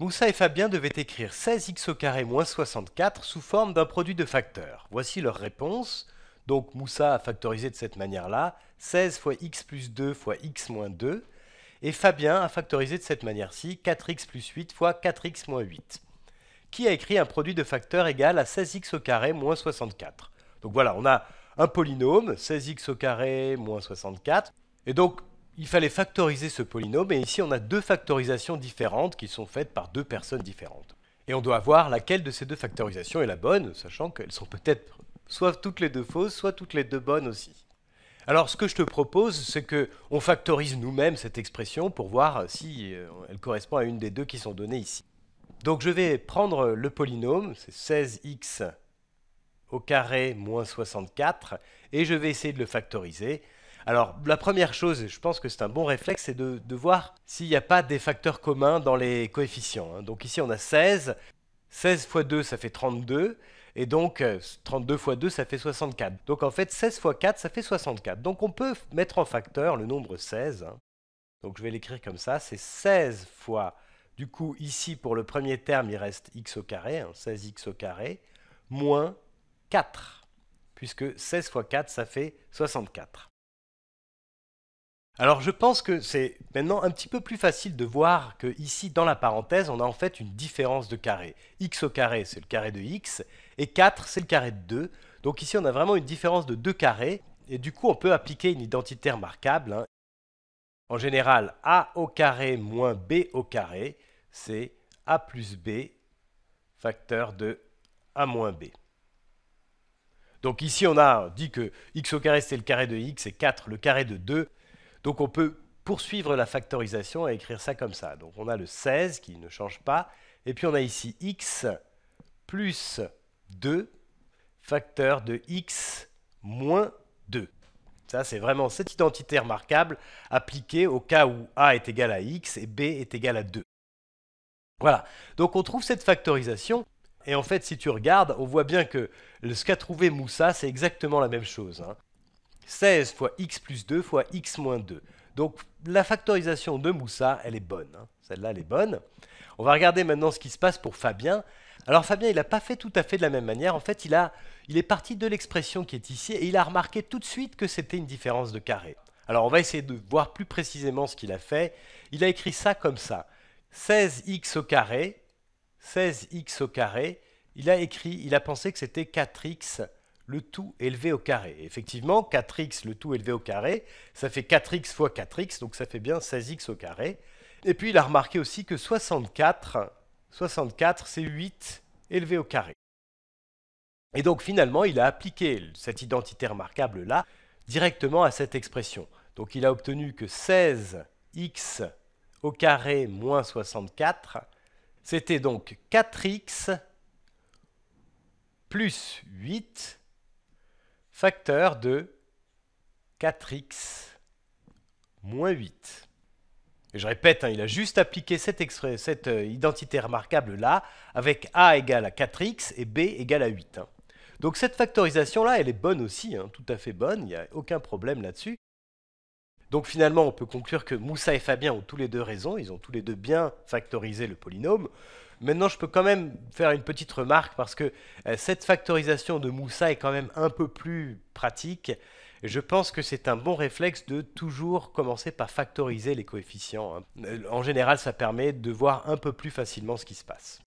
Moussa et Fabien devaient écrire 16x au moins 64 sous forme d'un produit de facteurs. Voici leur réponse. Donc Moussa a factorisé de cette manière-là 16 fois x plus 2 fois x moins 2. Et Fabien a factorisé de cette manière-ci 4x plus 8 fois 4x moins 8. Qui a écrit un produit de facteurs égal à 16x au moins 64 Donc voilà, on a un polynôme, 16x au moins 64. Et donc il fallait factoriser ce polynôme et ici on a deux factorisations différentes qui sont faites par deux personnes différentes. Et on doit voir laquelle de ces deux factorisations est la bonne, sachant qu'elles sont peut-être soit toutes les deux fausses, soit toutes les deux bonnes aussi. Alors ce que je te propose, c'est qu'on factorise nous-mêmes cette expression pour voir si euh, elle correspond à une des deux qui sont données ici. Donc je vais prendre le polynôme, c'est 16x au carré moins 64, et je vais essayer de le factoriser. Alors, la première chose, et je pense que c'est un bon réflexe, c'est de, voir s'il n'y a pas des facteurs communs dans les coefficients. Hein. Donc ici, on a 16. 16 fois 2, ça fait 32. Et donc, 32 euh, fois 2, ça fait 64. Donc en fait, 16 fois 4, ça fait 64. Donc on peut mettre en facteur le nombre 16. Hein. Donc je vais l'écrire comme ça, c'est 16 fois, du coup ici pour le premier terme il reste x au carré, 16x hein, au carré, moins 4, puisque 16 fois 4 ça fait 64. Alors je pense que c'est maintenant un petit peu plus facile de voir que ici dans la parenthèse on a en fait une différence de carré. x au carré c'est le carré de x et 4 c'est le carré de 2. Donc ici on a vraiment une différence de 2 carrés et du coup on peut appliquer une identité remarquable. Hein. En général a au carré moins b au carré c'est a plus b facteur de a moins b. Donc ici on a dit que x au carré c'est le carré de x et 4 le carré de 2. Donc on peut poursuivre la factorisation et écrire ça comme ça. Donc on a le 16 qui ne change pas, et puis on a ici x plus 2, facteur de x moins 2. Ça, c'est vraiment cette identité remarquable appliquée au cas où a est égal à x et b est égal à 2. Voilà, donc on trouve cette factorisation, et en fait, si tu regardes, on voit bien que ce qu'a trouvé Moussa, c'est exactement la même chose. Hein. 16 fois x plus 2 fois x moins 2. Donc la factorisation de Moussa, elle est bonne. Hein. Celle-là, elle est bonne. On va regarder maintenant ce qui se passe pour Fabien. Alors Fabien, il n'a pas fait tout à fait de la même manière. En fait, il, a, il est parti de l'expression qui est ici et il a remarqué tout de suite que c'était une différence de carré. Alors on va essayer de voir plus précisément ce qu'il a fait. Il a écrit ça comme ça. 16x au carré, 16x au carré. Il a écrit, il a pensé que c'était 4x le tout élevé au carré. effectivement, 4x, le tout élevé au carré, ça fait 4x fois 4x, donc ça fait bien 16x au carré. Et puis il a remarqué aussi que 64, 64 c'est 8 élevé au carré. Et donc finalement, il a appliqué cette identité remarquable-là directement à cette expression. Donc il a obtenu que 16x au carré moins 64, c'était donc 4x plus 8 facteur de 4x moins 8. Et je répète, hein, il a juste appliqué cette, cette euh, identité remarquable-là avec a égale à 4x et b égale à 8. Hein. Donc cette factorisation-là, elle est bonne aussi, hein, tout à fait bonne, il n'y a aucun problème là-dessus. Donc finalement, on peut conclure que Moussa et Fabien ont tous les deux raison, ils ont tous les deux bien factorisé le polynôme. Maintenant, je peux quand même faire une petite remarque parce que euh, cette factorisation de Moussa est quand même un peu plus pratique. Je pense que c'est un bon réflexe de toujours commencer par factoriser les coefficients. Hein. Euh, en général, ça permet de voir un peu plus facilement ce qui se passe.